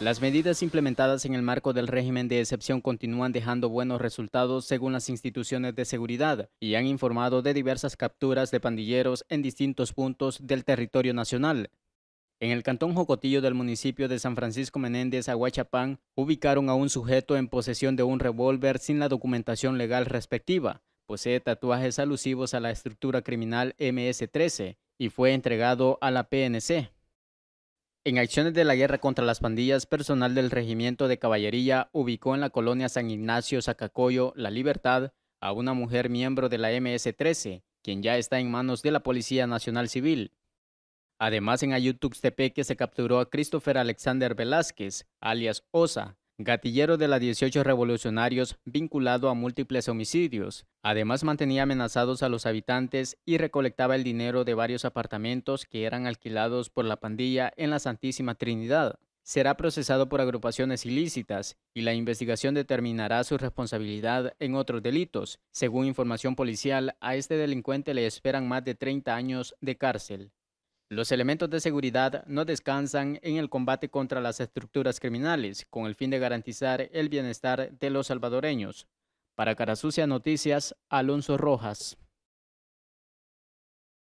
Las medidas implementadas en el marco del régimen de excepción continúan dejando buenos resultados según las instituciones de seguridad y han informado de diversas capturas de pandilleros en distintos puntos del territorio nacional. En el cantón Jocotillo del municipio de San Francisco Menéndez, Aguachapán, ubicaron a un sujeto en posesión de un revólver sin la documentación legal respectiva. Posee tatuajes alusivos a la estructura criminal MS-13 y fue entregado a la PNC. En acciones de la guerra contra las pandillas, personal del Regimiento de Caballería ubicó en la colonia San Ignacio Zacacoyo, La Libertad, a una mujer miembro de la MS-13, quien ya está en manos de la Policía Nacional Civil. Además, en Ayutuxtepeque se capturó a Christopher Alexander Velázquez, alias Osa, gatillero de las 18 revolucionarios vinculado a múltiples homicidios. Además mantenía amenazados a los habitantes y recolectaba el dinero de varios apartamentos que eran alquilados por la pandilla en la Santísima Trinidad. Será procesado por agrupaciones ilícitas y la investigación determinará su responsabilidad en otros delitos. Según información policial, a este delincuente le esperan más de 30 años de cárcel. Los elementos de seguridad no descansan en el combate contra las estructuras criminales con el fin de garantizar el bienestar de los salvadoreños. Para Carasucia Noticias, Alonso Rojas.